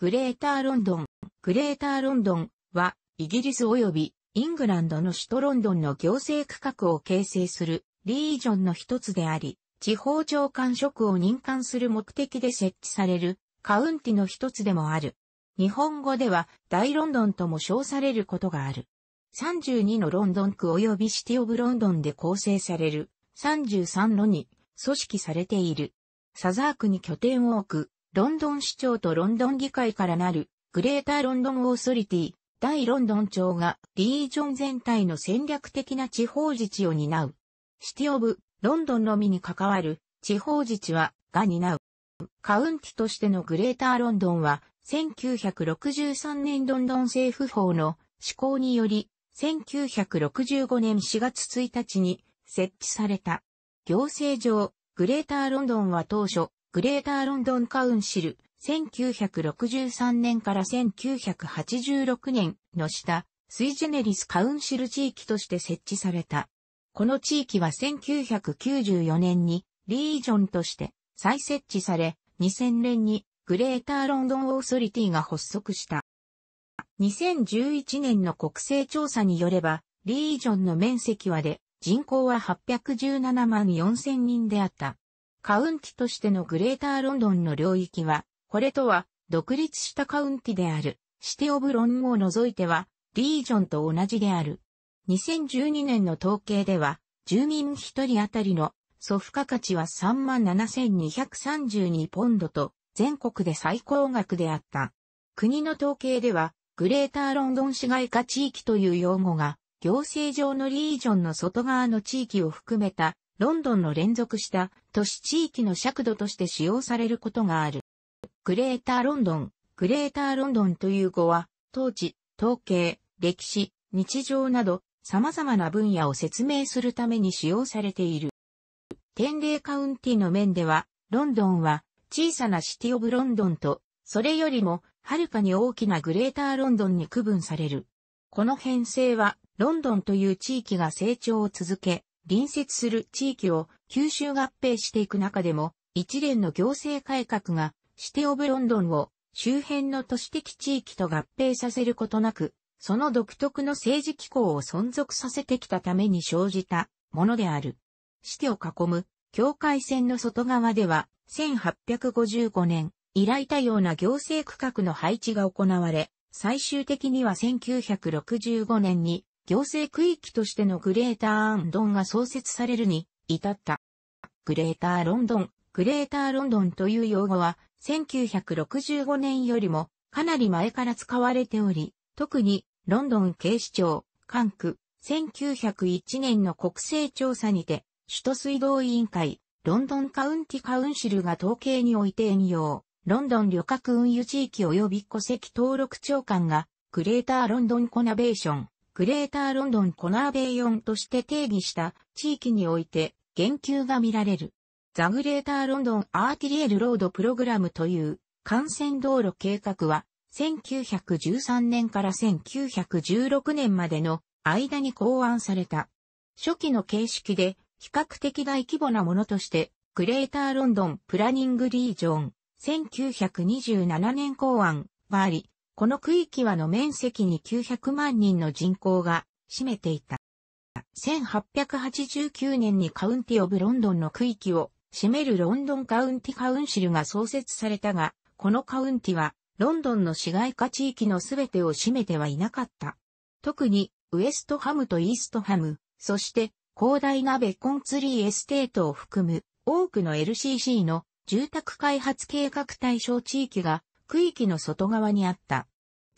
グレーターロンドン。グレーターロンドンは、イギリス及びイングランドの首都ロンドンの行政区画を形成するリージョンの一つであり、地方長官職を任官する目的で設置されるカウンティの一つでもある。日本語では大ロンドンとも称されることがある。32のロンドン区及びシティオブロンドンで構成される33のに組織されている。サザークに拠点を置くロンドン市長とロンドン議会からなるグレーターロンドンオーソリティ、大ロンドン庁がリージョン全体の戦略的な地方自治を担う。シティオブ、ロンドンのみに関わる地方自治は、が担う。カウンティとしてのグレーターロンドンは、1963年ロンドン政府法の施行により、1965年4月1日に設置された。行政上、グレーターロンドンは当初、グレーターロンドンカウンシル、1963年から1986年の下、スイジェネリスカウンシル地域として設置された。この地域は1994年にリージョンとして再設置され、2000年にグレーターロンドンオーソリティが発足した。2011年の国勢調査によれば、リージョンの面積はで人口は817万4000人であった。カウンティとしてのグレーターロンドンの領域は、これとは独立したカウンティである、シティオブロンを除いては、リージョンと同じである。2012年の統計では、住民1人当たりの祖父価価値は37,232ポンドと、全国で最高額であった。国の統計では、グレーターロンドン市街化地域という用語が、行政上のリージョンの外側の地域を含めたロンドンの連続した都市地域の尺度として使用されることがある。グレーターロンドン、グレーターロンドンという語は、統治、統計、歴史、日常など、様々な分野を説明するために使用されている。天霊カウンティの面では、ロンドンは小さなシティオブロンドンと、それよりもはるかに大きなグレーターロンドンに区分される。この編成は、ロンドンという地域が成長を続け、隣接する地域を吸収合併していく中でも、一連の行政改革が、シテオブロンドンを周辺の都市的地域と合併させることなく、その独特の政治機構を存続させてきたために生じたものである。シテを囲む境界線の外側では、1855年、以来多様な行政区画の配置が行われ、最終的には1965年に行政区域としてのグレーターンドンが創設されるに至った。グレーターロンドン、グレーターロンドンという用語は1965年よりもかなり前から使われており、特にロンドン警視庁、管区、1901年の国勢調査にて、首都水道委員会、ロンドンカウンティカウンシルが統計において引用、ロンドン旅客運輸地域及び戸籍登録長官が、グレーターロンドンコナベーション、グレーターロンドンコナーベイ4として定義した地域において言及が見られる。ザグレーターロンドンアーティリエルロードプログラムという幹線道路計画は1913年から1916年までの間に考案された。初期の形式で比較的大規模なものとして、グレーターロンドンプラニングリージョン1927年考案があり、この区域はの面積に900万人の人口が占めていた。1889年にカウンティオブロンドンの区域を占めるロンドンカウンティカウンシルが創設されたが、このカウンティはロンドンの市街化地域のすべてを占めてはいなかった。特にウエストハムとイーストハム、そして広大なベッコンツリーエステートを含む多くの LCC の住宅開発計画対象地域が区域の外側にあった。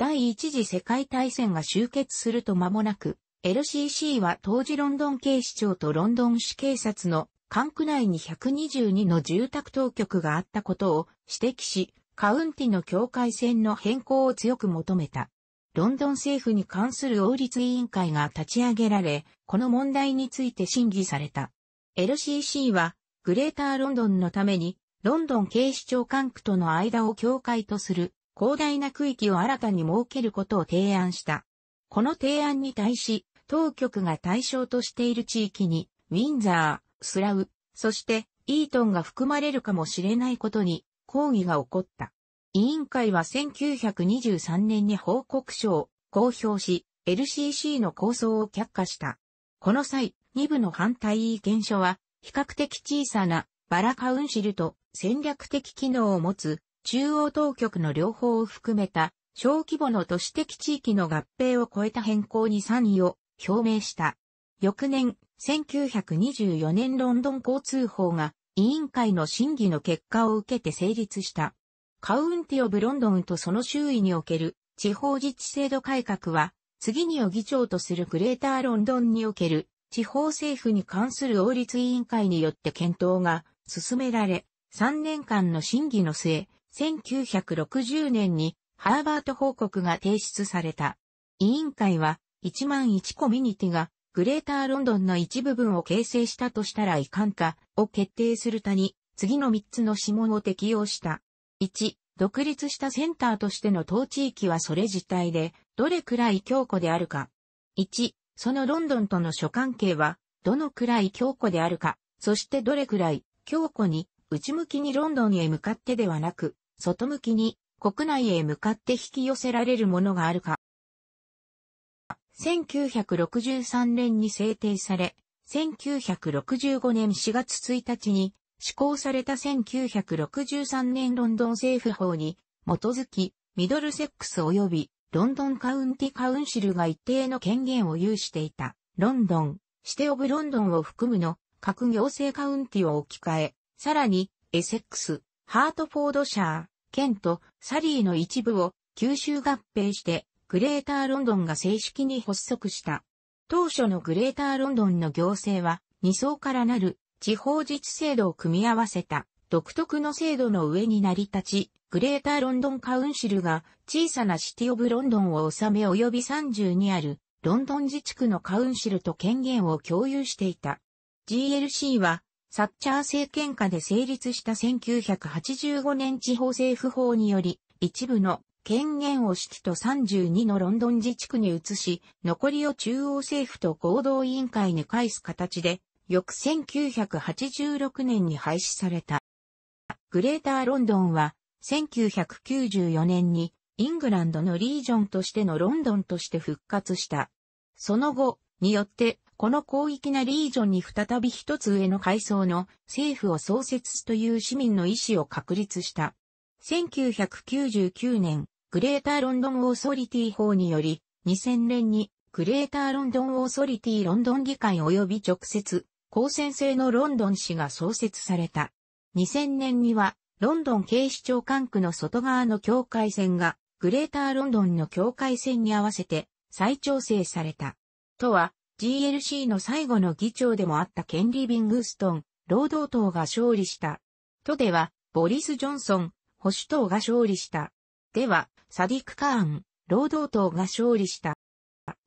第一次世界大戦が終結すると間もなく、LCC は当時ロンドン警視庁とロンドン市警察の管区内に122の住宅当局があったことを指摘し、カウンティの境界線の変更を強く求めた。ロンドン政府に関する王立委員会が立ち上げられ、この問題について審議された。LCC は、グレーターロンドンのために、ロンドン警視庁管区との間を境界とする広大な区域を新たに設けることを提案した。この提案に対し、当局が対象としている地域に、ウィンザー、スラウ、そしてイートンが含まれるかもしれないことに抗議が起こった。委員会は1923年に報告書を公表し、LCC の構想を却下した。この際、2部の反対意見書は、比較的小さなバラカウンシルと戦略的機能を持つ中央当局の両方を含めた小規模の都市的地域の合併を超えた変更に賛意を表明した。翌年、1924年ロンドン交通法が委員会の審議の結果を受けて成立した。カウンティオブロンドンとその周囲における地方自治制度改革は、次にを議長とするグレーターロンドンにおける地方政府に関する王立委員会によって検討が進められ、3年間の審議の末、1960年にハーバート報告が提出された。委員会は1万1コミュニティがグレーターロンドンの一部分を形成したとしたらいかんかを決定するたに次の3つの指紋を適用した。1、独立したセンターとしての当地域はそれ自体でどれくらい強固であるか。1、そのロンドンとの諸関係はどのくらい強固であるか、そしてどれくらい強固に内向きにロンドンへ向かってではなく外向きに国内へ向かって引き寄せられるものがあるか。1963年に制定され、1965年4月1日に施行された1963年ロンドン政府法に基づき、ミドルセックス及びロンドンカウンティカウンシルが一定の権限を有していた、ロンドン、シテオブロンドンを含むの各行政カウンティを置き換え、さらに、エセックス、ハートフォードシャー、県とサリーの一部を吸収合併してグレーターロンドンが正式に発足した。当初のグレーターロンドンの行政は2層からなる地方自治制度を組み合わせた独特の制度の上に成り立ち、グレーターロンドンカウンシルが小さなシティオブロンドンを治め及び3にあるロンドン自治区のカウンシルと権限を共有していた。GLC はサッチャー政権下で成立した1985年地方政府法により、一部の権限を指揮と32のロンドン自治区に移し、残りを中央政府と合同委員会に返す形で、翌1986年に廃止された。グレーターロンドンは、1994年にイングランドのリージョンとしてのロンドンとして復活した。その後、によってこの広域なリージョンに再び一つ上の階層の政府を創設という市民の意思を確立した。1999年、グレーターロンドンオーソリティ法により、2000年にグレーターロンドンオーソリティロンドン議会及び直接、公選制のロンドン市が創設された。2000年には、ロンドン警視庁管区の外側の境界線が、グレーターロンドンの境界線に合わせて再調整された。とは、GLC の最後の議長でもあったケン・リビングストン、労働党が勝利した。とでは、ボリス・ジョンソン、保守党が勝利した。では、サディク・カーン、労働党が勝利した。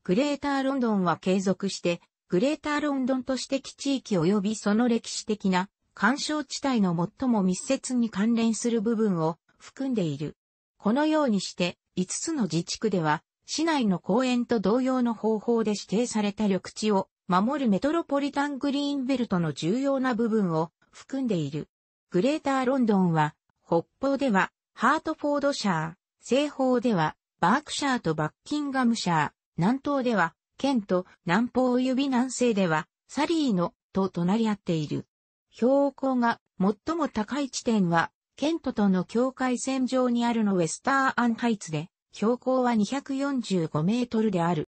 グレーターロンドンは継続して、グレーターロンドン都市的地域及びその歴史的な干渉地帯の最も密接に関連する部分を含んでいる。このようにして、5つの自治区では、市内の公園と同様の方法で指定された緑地を守るメトロポリタングリーンベルトの重要な部分を含んでいる。グレーターロンドンは、北方ではハートフォードシャー、西方ではバークシャーとバッキンガムシャー、南東ではケント、南方指南西ではサリーのと隣り合っている。標高が最も高い地点は、ケントとの境界線上にあるのウェスターアンハイツで、標高は245メートルである。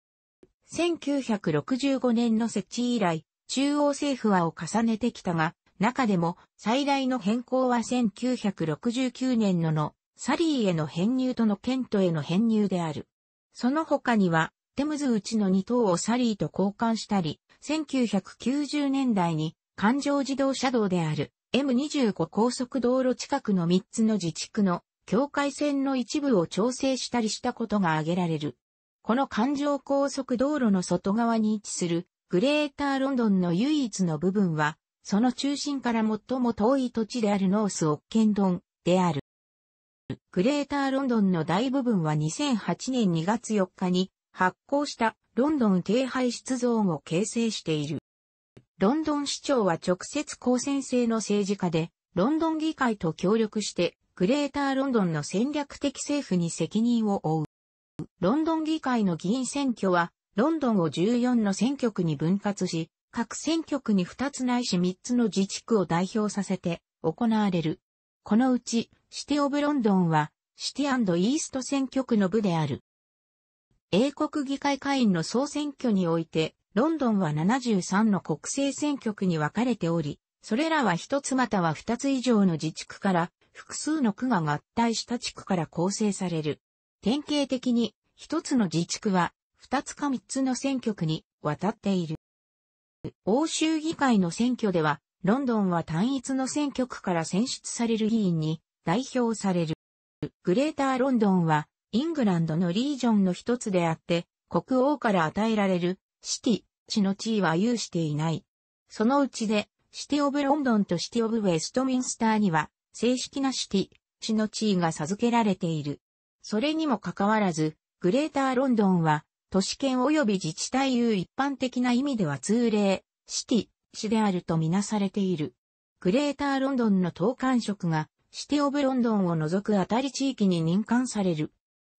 1965年の設置以来、中央政府はを重ねてきたが、中でも最大の変更は1969年のの、サリーへの編入とのケントへの編入である。その他には、テムズうちの2頭をサリーと交換したり、1990年代に環状自動車道である M25 高速道路近くの3つの自治区の境界線の一部を調整したりしたことが挙げられる。この環状高速道路の外側に位置するグレーターロンドンの唯一の部分は、その中心から最も遠い土地であるノースオッケンドンである。グレーターロンドンの大部分は2008年2月4日に発行したロンドン低排出ゾーンを形成している。ロンドン市長は直接公選制の政治家で、ロンドン議会と協力してグレーターロンドンの戦略的政府に責任を負う。ロンドン議会の議員選挙は、ロンドンを14の選挙区に分割し、各選挙区に2つないし3つの自治区を代表させて行われる。このうち、シティ・オブ・ロンドンは、シティ・アンド・イースト選挙区の部である。英国議会会員の総選挙において、ロンドンは73の国政選挙区に分かれており、それらは1つまたは2つ以上の自治区から複数の区が合体した地区から構成される。典型的に、一つの自治区は、二つか三つの選挙区に渡っている。欧州議会の選挙では、ロンドンは単一の選挙区から選出される議員に代表される。グレーターロンドンは、イングランドのリージョンの一つであって、国王から与えられるシティ、市の地位は有していない。そのうちで、シティオブロンドンとシティオブウェストミンスターには正式なシティ、市の地位が授けられている。それにもかかわらず、グレーターロンドンは、都市圏及び自治体いう一般的な意味では通例、シティ、市であるとみなされている。グレーターロンドンの統監職が、シティオブロンドンを除くあたり地域に任官される。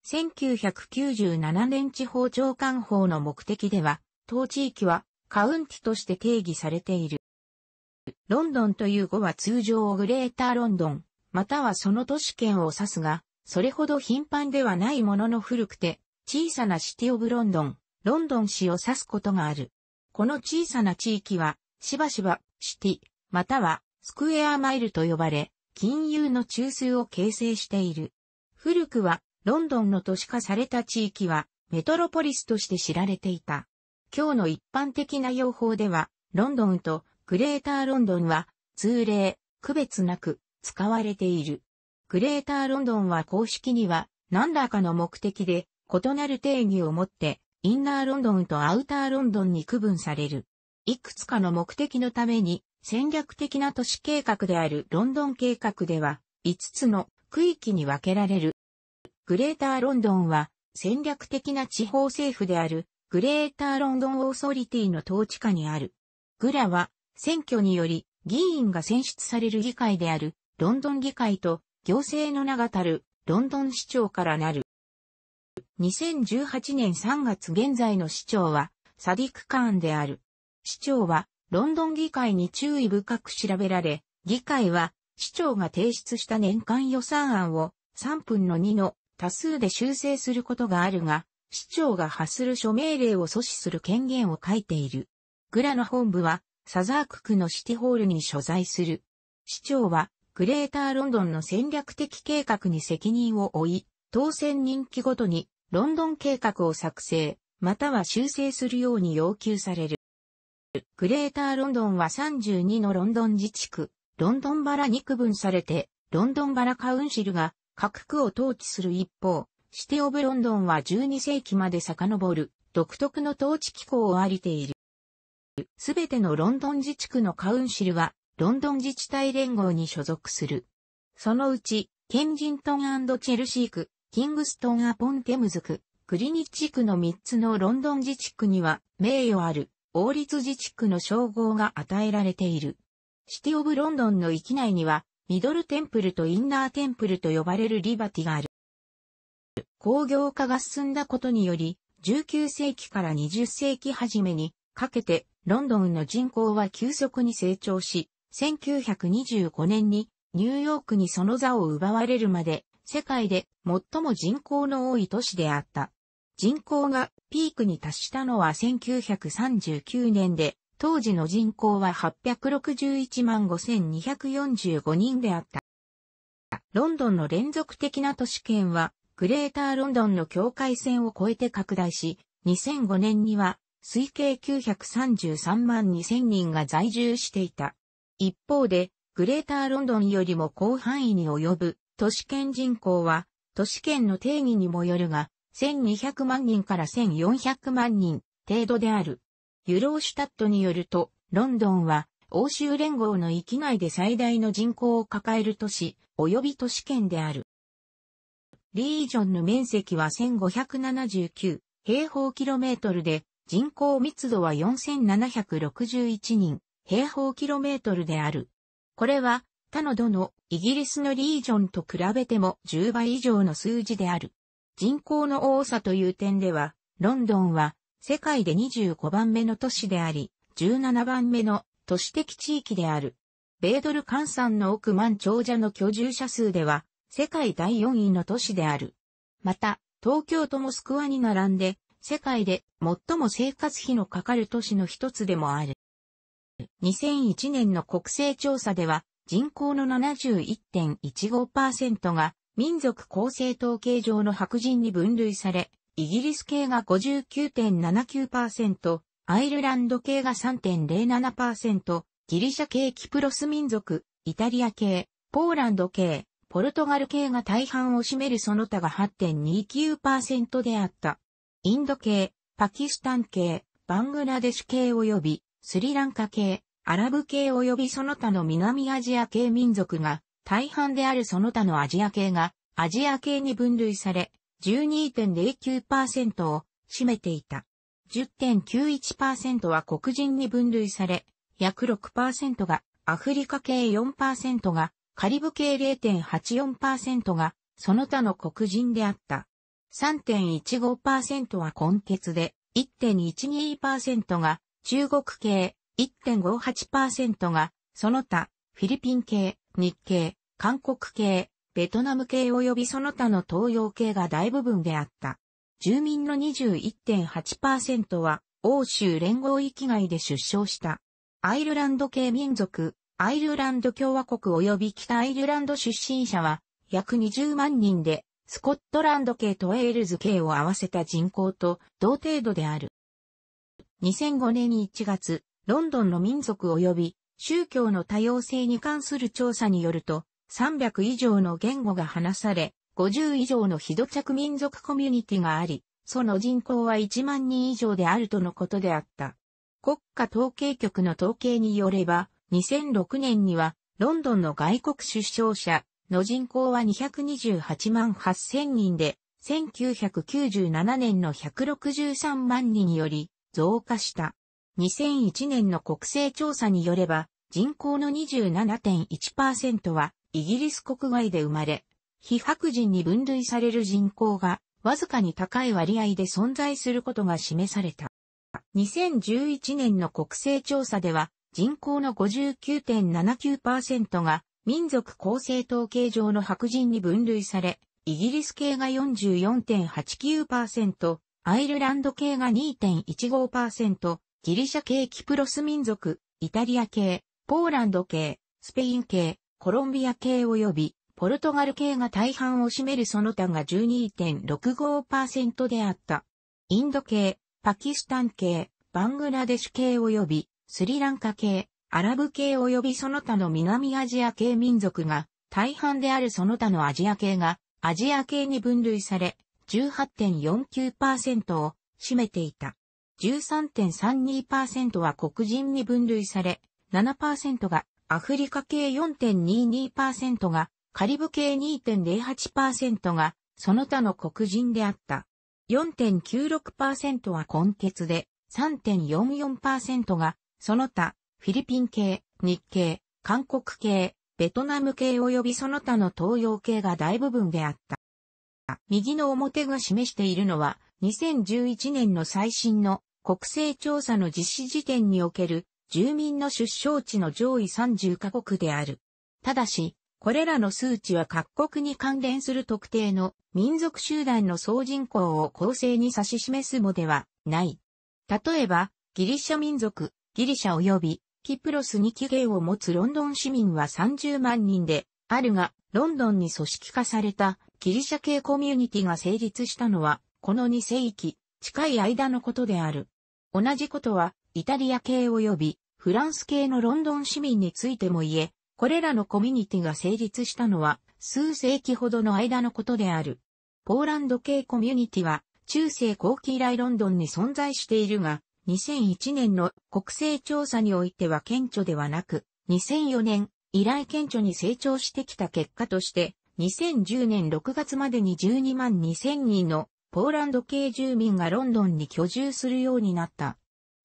1997年地方長官法の目的では、当地域はカウンティとして定義されている。ロンドンという語は通常グレーターロンドン、またはその都市圏を指すが、それほど頻繁ではないものの古くて、小さなシティオブロンドン、ロンドン市を指すことがある。この小さな地域は、しばしば、シティ、または、スクエアマイルと呼ばれ、金融の中枢を形成している。古くは、ロンドンの都市化された地域は、メトロポリスとして知られていた。今日の一般的な用法では、ロンドンとグレーターロンドンは通例、区別なく使われている。グレーターロンドンは公式には何らかの目的で異なる定義を持ってインナーロンドンとアウターロンドンに区分される。いくつかの目的のために戦略的な都市計画であるロンドン計画では5つの区域に分けられる。グレーターロンドンは戦略的な地方政府であるグレーターロンドンオーソリティの統治下にある。グラは選挙により議員が選出される議会であるロンドン議会と行政の名がたるロンドン市長からなる。2018年3月現在の市長はサディク・カーンである。市長はロンドン議会に注意深く調べられ、議会は市長が提出した年間予算案を3分の2の多数で修正することがあるが、市長が発する署名令を阻止する権限を書いている。グラの本部はサザーク区のシティホールに所在する。市長は、グレーターロンドンの戦略的計画に責任を負い、当選任期ごとにロンドン計画を作成、または修正するように要求される。グレーターロンドンは32のロンドン自治区、ロンドンバラに区分されて、ロンドンバラカウンシルが各区を統治する一方、シティオブロンドンは12世紀まで遡る独特の統治機構をありている。すべてのロンドン自治区のカウンシルは、ロンドン自治体連合に所属する。そのうち、ケンジントンチェルシー区、キングストンアポンテムズ区、クリニッチ区の3つのロンドン自治区には、名誉ある、王立自治区の称号が与えられている。シティオブロンドンの域内には、ミドルテンプルとインナーテンプルと呼ばれるリバティがある。工業化が進んだことにより、19世紀から20世紀初めにかけてロンドンの人口は急速に成長し、1925年にニューヨークにその座を奪われるまで、世界で最も人口の多い都市であった。人口がピークに達したのは1939年で、当時の人口は861万5245人であった。ロンドンの連続的な都市圏は、グレーターロンドンの境界線を越えて拡大し、2005年には推計933万2000人が在住していた。一方で、グレーターロンドンよりも広範囲に及ぶ都市圏人口は、都市圏の定義にもよるが、1200万人から1400万人程度である。ユローシュタットによると、ロンドンは欧州連合の域内で最大の人口を抱える都市、及び都市圏である。リージョンの面積は1579平方キロメートルで、人口密度は4761人、平方キロメートルである。これは、他のどのイギリスのリージョンと比べても10倍以上の数字である。人口の多さという点では、ロンドンは世界で25番目の都市であり、17番目の都市的地域である。米ドル換算の億万長者の居住者数では、世界第4位の都市である。また、東京とモスクワに並んで、世界で最も生活費のかかる都市の一つでもある。2001年の国勢調査では人口の71.15%が民族構成統計上の白人に分類され、イギリス系が59.79%、アイルランド系が3.07%、ギリシャ系キプロス民族、イタリア系、ポーランド系、ポルトガル系が大半を占めるその他が8.29%であった。インド系、パキスタン系、バングラデシュ系及びスリランカ系、アラブ系及びその他の南アジア系民族が大半であるその他のアジア系がアジア系に分類され12.09%を占めていた。10.91%は黒人に分類され約6%がアフリカ系4%がカリブ系0.84%がその他の黒人であった。3.15%は根血で、1.12%が中国系、1.58%がその他、フィリピン系、日系、韓国系、ベトナム系及びその他の東洋系が大部分であった。住民の21.8%は欧州連合域外で出生した。アイルランド系民族、アイルランド共和国及び北アイルランド出身者は約20万人でスコットランド系とエールズ系を合わせた人口と同程度である。2005年1月、ロンドンの民族及び宗教の多様性に関する調査によると、300以上の言語が話され、50以上の非土着民族コミュニティがあり、その人口は1万人以上であるとのことであった。国家統計局の統計によれば、2006年には、ロンドンの外国出生者の人口は228万8000人で、1997年の163万人より増加した。2001年の国勢調査によれば、人口の27.1%はイギリス国外で生まれ、非白人に分類される人口がわずかに高い割合で存在することが示された。2011年の国勢調査では人口の59.79%が民族構成統計上の白人に分類され、イギリス系が44.89%、アイルランド系が2.15%、ギリシャ系キプロス民族、イタリア系、ポーランド系、スペイン系、コロンビア系及び、ポルトガル系が大半を占めるその他が12.65%であった。インド系、パキスタン系、バングラデシュ系及び、スリランカ系、アラブ系及びその他の南アジア系民族が、大半であるその他のアジア系が、アジア系に分類され、18.49%を占めていた。13.32%は黒人に分類され、7%がアフリカ系4.22%が、カリブ系2.08%が、その他の黒人であった。4.96%は根血で、3.44%が、その他、フィリピン系、日系、韓国系、ベトナム系及びその他の東洋系が大部分であった。右の表が示しているのは、2011年の最新の国勢調査の実施時点における住民の出生地の上位30カ国である。ただし、これらの数値は各国に関連する特定の民族集団の総人口を公正に指し示すもではない。例えば、ギリシャ民族、ギリシャ及びキプロスに起源を持つロンドン市民は30万人で、あるが、ロンドンに組織化されたギリシャ系コミュニティが成立したのは、この2世紀、近い間のことである。同じことは、イタリア系及び、フランス系のロンドン市民についても言え、これらのコミュニティが成立したのは、数世紀ほどの間のことである。ポーランド系コミュニティは、中世後期以来ロンドンに存在しているが、2001年の国勢調査においては顕著ではなく、2004年以来顕著に成長してきた結果として、2010年6月までに12万2000人のポーランド系住民がロンドンに居住するようになった。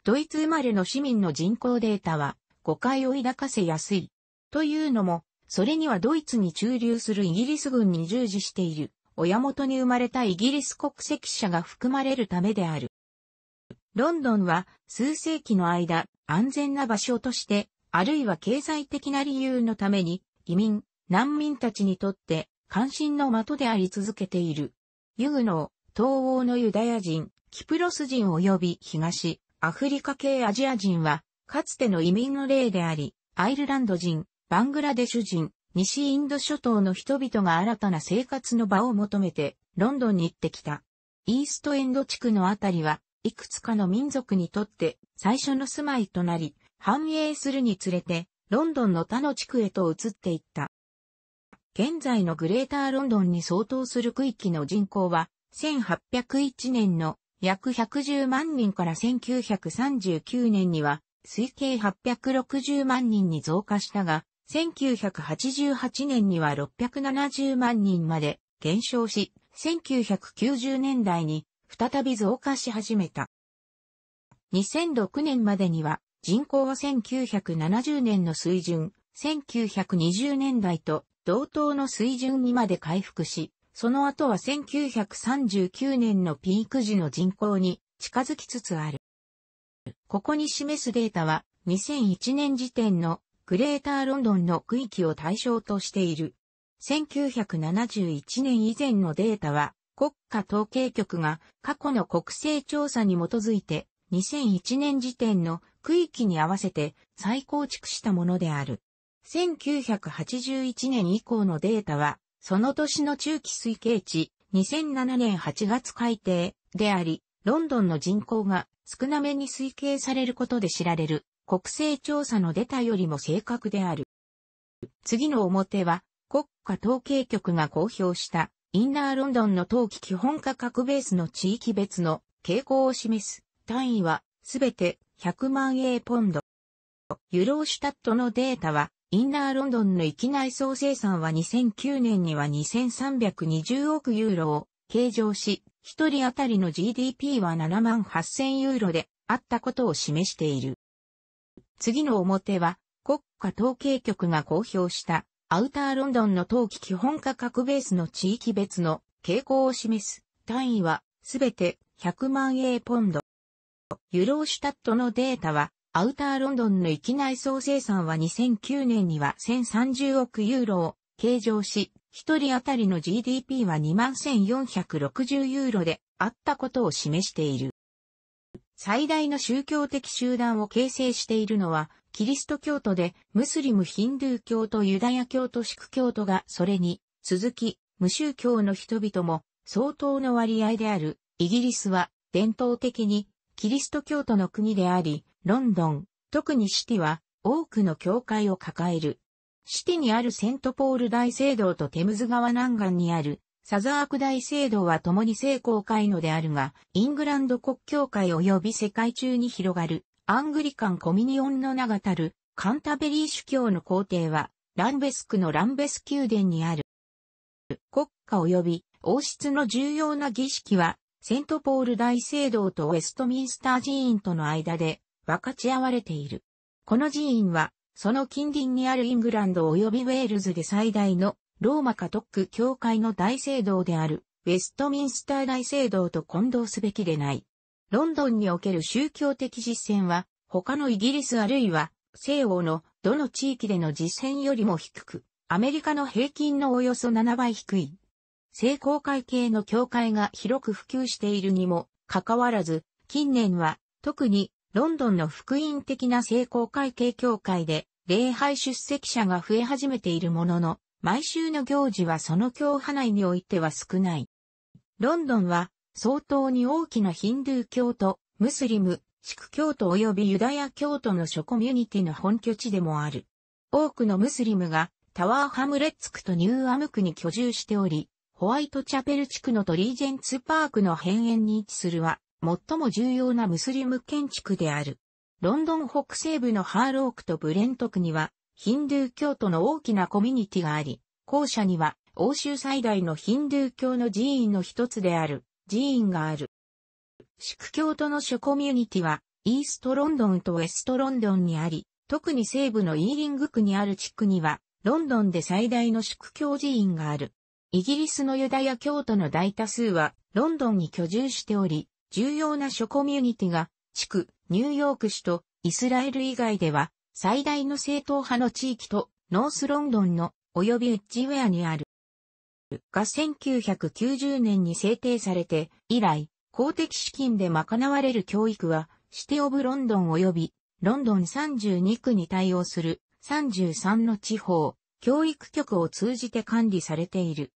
ドイツ生まれの市民の人口データは誤解を抱かせやすい。というのも、それにはドイツに駐留するイギリス軍に従事している、親元に生まれたイギリス国籍者が含まれるためである。ロンドンは数世紀の間安全な場所として、あるいは経済的な理由のために移民、難民たちにとって関心の的であり続けている。ユグノー、東欧のユダヤ人、キプロス人及び東、アフリカ系アジア人は、かつての移民の例であり、アイルランド人、バングラデシュ人、西インド諸島の人々が新たな生活の場を求めて、ロンドンに行ってきた。イーストエンド地区のあたりは、いくつかの民族にとって最初の住まいとなり、繁栄するにつれて、ロンドンの他の地区へと移っていった。現在のグレーターロンドンに相当する区域の人口は、1801年の約110万人から1939年には、推計860万人に増加したが、1988年には670万人まで減少し、1990年代に再び増加し始めた。2006年までには人口は1970年の水準、1920年代と同等の水準にまで回復し、その後は1939年のピーク時の人口に近づきつつある。ここに示すデータは2001年時点のグレーターロンドンの区域を対象としている。1971年以前のデータは国家統計局が過去の国勢調査に基づいて2001年時点の区域に合わせて再構築したものである。1981年以降のデータは、その年の中期推計値2007年8月改定であり、ロンドンの人口が少なめに推計されることで知られる国勢調査の出たよりも正確である。次の表は国家統計局が公表したインナーロンドンの当期基本価格ベースの地域別の傾向を示す単位はすべて100万英ポンド。ユローシュタットのデータはインナーロンドンの域内総生産は2009年には2320億ユーロを計上し、一人当たりの GDP は7万8000ユーロであったことを示している。次の表は国家統計局が公表したアウターロンドンの冬季基本価格ベースの地域別の傾向を示す単位はすべて100万英ポンド。ユローシュタットのデータはアウターロンドンの域内総生産は2009年には1030億ユーロを計上し、一人当たりの GDP は21,460ユーロであったことを示している。最大の宗教的集団を形成しているのは、キリスト教徒で、ムスリム・ヒンドゥー教とユダヤ教とシク教徒がそれに、続き、無宗教の人々も相当の割合である、イギリスは伝統的にキリスト教徒の国であり、ロンドン、特にシティは多くの教会を抱える。シティにあるセントポール大聖堂とテムズ川南岸にあるサザーク大聖堂は共に聖公会のであるが、イングランド国教会及び世界中に広がる、アングリカンコミニオンの名がたる、カンタベリー主教の皇帝は、ランベスクのランベス宮殿にある。国家及び王室の重要な儀式は、セントポール大聖堂とウェストミンスター寺院との間で分かち合われている。この寺院は、その近隣にあるイングランド及びウェールズで最大のローマカトック教会の大聖堂である、ウェストミンスター大聖堂と混同すべきでない。ロンドンにおける宗教的実践は、他のイギリスあるいは、西欧のどの地域での実践よりも低く、アメリカの平均のおよそ7倍低い。聖公会系の教会が広く普及しているにもかかわらず、近年は特にロンドンの福音的な聖公会系教会で礼拝出席者が増え始めているものの、毎週の行事はその教派内においては少ない。ロンドンは相当に大きなヒンドゥー教徒、ムスリム、シク教徒及びユダヤ教徒の諸コミュニティの本拠地でもある。多くのムスリムがタワーハムレッツクとニューアム区に居住しており、ホワイトチャペル地区のトリージェンツパークの辺縁に位置するは、最も重要なムスリム建築である。ロンドン北西部のハーロークとブレント区には、ヒンドゥー教徒の大きなコミュニティがあり、校舎には欧州最大のヒンドゥー教の寺院の一つである寺院がある。宿教徒の諸コミュニティはイーストロンドンとウェストロンドンにあり、特に西部のイーリング区にある地区にはロンドンで最大の宿教寺院がある。イギリスのユダヤ教徒の大多数はロンドンに居住しており、重要な諸コミュニティが地区、ニューヨーク市とイスラエル以外では最大の正統派の地域と、ノースロンドンの、及びウッジウェアにある。が1990年に制定されて、以来、公的資金で賄われる教育は、シティオブロンドン及び、ロンドン32区に対応する33の地方、教育局を通じて管理されている。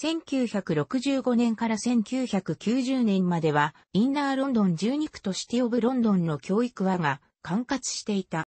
1965年から1990年までは、インナーロンドン12区とシティオブロンドンの教育はが管轄していた。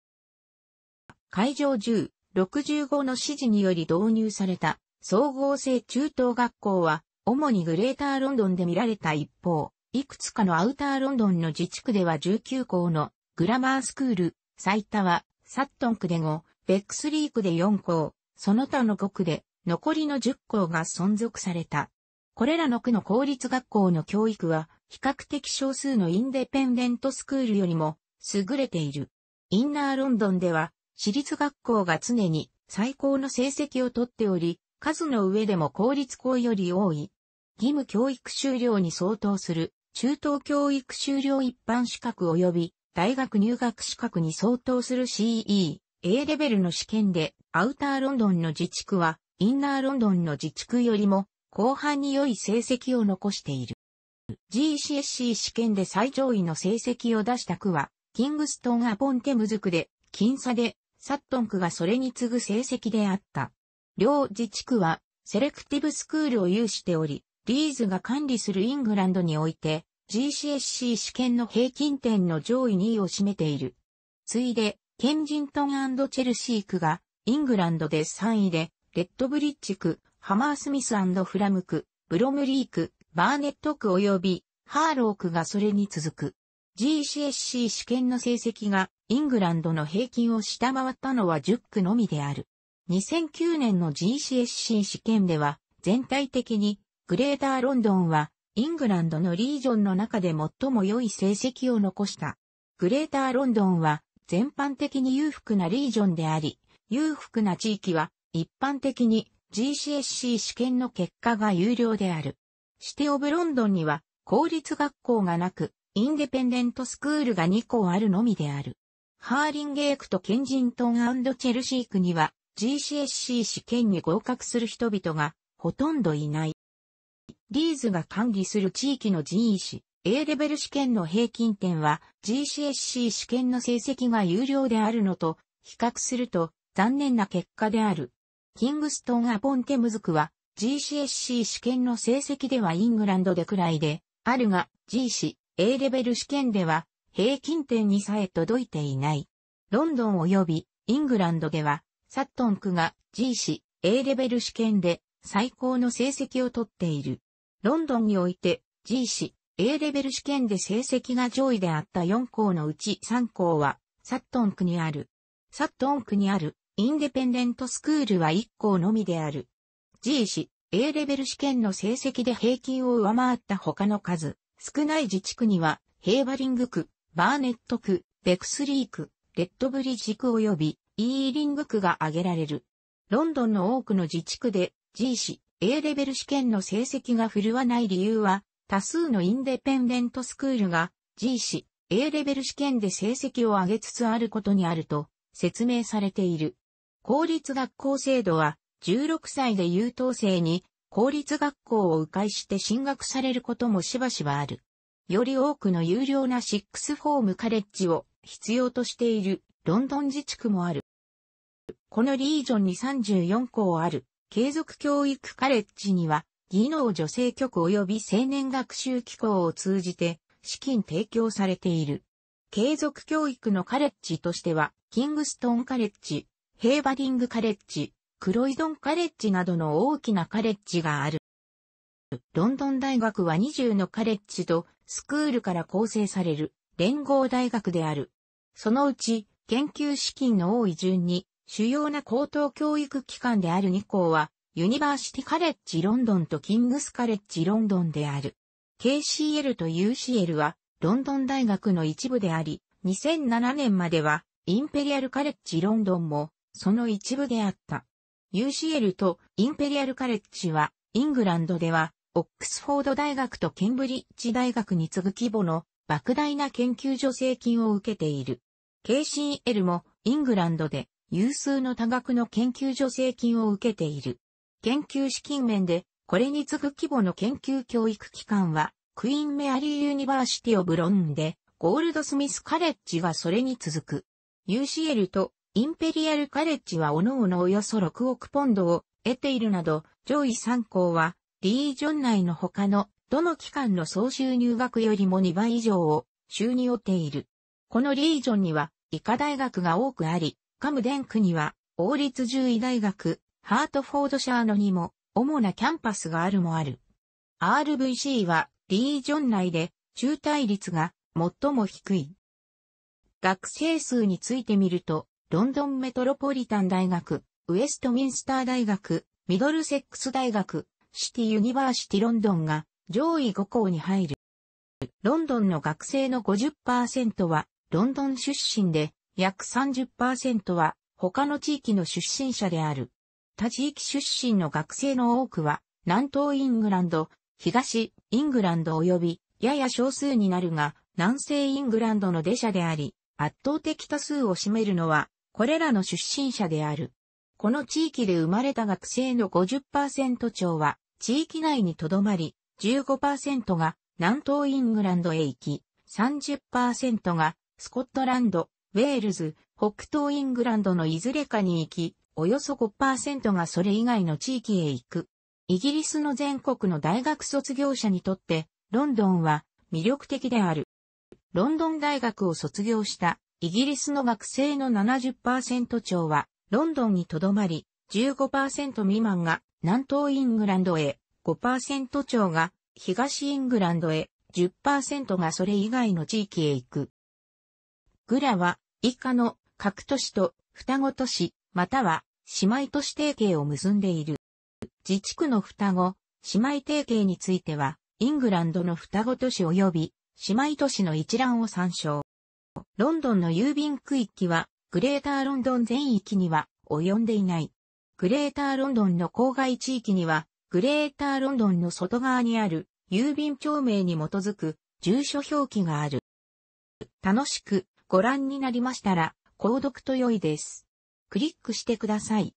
海上10、65の指示により導入された総合性中等学校は、主にグレーターロンドンで見られた一方、いくつかのアウターロンドンの自治区では19校のグラマースクール、最多はサットン区で5、ベックスリー区で4校、その他の5区で残りの10校が存続された。これらの区の公立学校の教育は比較的少数のインデペンデントスクールよりも優れている。インナーロンドンでは私立学校が常に最高の成績をとっており、数の上でも公立校より多い。義務教育修了に相当する中等教育修了一般資格及び大学入学資格に相当する CE、A レベルの試験でアウターロンドンの自治区はインナーロンドンの自治区よりも後半に良い成績を残している。g c s c 試験で最上位の成績を出した区はキングストンアポンテムズ区で僅差でサットン区がそれに次ぐ成績であった。両自治区はセレクティブスクールを有しており、リーズが管理するイングランドにおいて GCSC 試験の平均点の上位2位を占めている。ついで、ケンジントンチェルシー区がイングランドで3位で、レッドブリッジ区、ハマースミスフラム区、ブロムリー区、バーネット区及びハーロー区がそれに続く。GCSC 試験の成績がイングランドの平均を下回ったのは10区のみである。2009年の GCSC 試験では全体的にグレーターロンドンはイングランドのリージョンの中で最も良い成績を残した。グレーターロンドンは全般的に裕福なリージョンであり、裕福な地域は一般的に GCSC 試験の結果が有料である。シティオブロンドンには公立学校がなく、インデペンデントスクールが2校あるのみである。ハーリンゲークとケンジントンチェルシー区には g c s c 試験に合格する人々がほとんどいない。リーズが管理する地域の人 e c A レベル試験の平均点は g c s c 試験の成績が有料であるのと比較すると残念な結果である。キングストン・アポンテムズ区は g c s c 試験の成績ではイングランドでくらいであるが G 市 A レベル試験では平均点にさえ届いていない。ロンドン及びイングランドでは、サットン区が G 市 A レベル試験で最高の成績を取っている。ロンドンにおいて G 市 A レベル試験で成績が上位であった4校のうち3校はサットン区にある。サットン区にあるインデペンデントスクールは1校のみである。G 市 A レベル試験の成績で平均を上回った他の数、少ない自治区には、ヘーバリング区、バーネット区、ベクスリー区、レッドブリッジ区及びイーリング区が挙げられる。ロンドンの多くの自治区で G 市 A レベル試験の成績が振るわない理由は、多数のインデペンデントスクールが G 市 A レベル試験で成績を上げつつあることにあると説明されている。公立学校制度は16歳で優等生に公立学校を迂回して進学されることもしばしばある。より多くの有料なシックスフォームカレッジを必要としているロンドン自治区もある。このリージョンに34校ある継続教育カレッジには技能女性局及び青年学習機構を通じて資金提供されている。継続教育のカレッジとしては、キングストンカレッジ、ヘイバリングカレッジ、クロイドンカレッジなどの大きなカレッジがある。ロンドン大学は20のカレッジとスクールから構成される連合大学である。そのうち研究資金の多い順に主要な高等教育機関である2校はユニバーシティカレッジロンドンとキングスカレッジロンドンである。KCL と UCL はロンドン大学の一部であり、2007年まではインペリアルカレッジロンドンもその一部であった。UCL とインペリアルカレッジは、イングランドでは、オックスフォード大学とケンブリッジ大学に次ぐ規模の莫大な研究助成金を受けている。KCL もイングランドで有数の多額の研究助成金を受けている。研究資金面でこれに次ぐ規模の研究教育機関はクイーンメアリーユニバーシティオブロンでゴールドスミスカレッジがそれに続く。UCL とインペリアルカレッジは各々およそ6億ポンドを得ているなど、上位3校は、リージョン内の他の、どの機関の総収入額よりも2倍以上を、収入をっている。このリージョンには、医科大学が多くあり、カムデン区には、王立獣医大学、ハートフォードシャーノにも、主なキャンパスがあるもある。RVC は、リージョン内で、中退率が、最も低い。学生数についてみると、ロンドンメトロポリタン大学、ウェストミンスター大学、ミドルセックス大学、シティユニバーシティロンドンが上位5校に入る。ロンドンの学生の50%はロンドン出身で、約30%は他の地域の出身者である。他地域出身の学生の多くは、南東イングランド、東イングランド及び、やや少数になるが、南西イングランドの出社であり、圧倒的多数を占めるのは、これらの出身者である。この地域で生まれた学生の50%超は地域内にとどまり、15%が南東イングランドへ行き、30%がスコットランド、ウェールズ、北東イングランドのいずれかに行き、およそ5%がそれ以外の地域へ行く。イギリスの全国の大学卒業者にとって、ロンドンは魅力的である。ロンドン大学を卒業したイギリスの学生の70%超は、ロンドンにとどまり、15%未満が南東イングランドへ、5%超が東イングランドへ、10%がそれ以外の地域へ行く。グラは、以下の各都市と双子都市、または姉妹都市提携を結んでいる。自治区の双子、姉妹提携については、イングランドの双子都市及び姉妹都市の一覧を参照。ロンドンの郵便区域は、グレーターロンドン全域には及んでいない。グレーターロンドンの郊外地域には、グレーターロンドンの外側にある郵便町名に基づく住所表記がある。楽しくご覧になりましたら、購読と良いです。クリックしてください。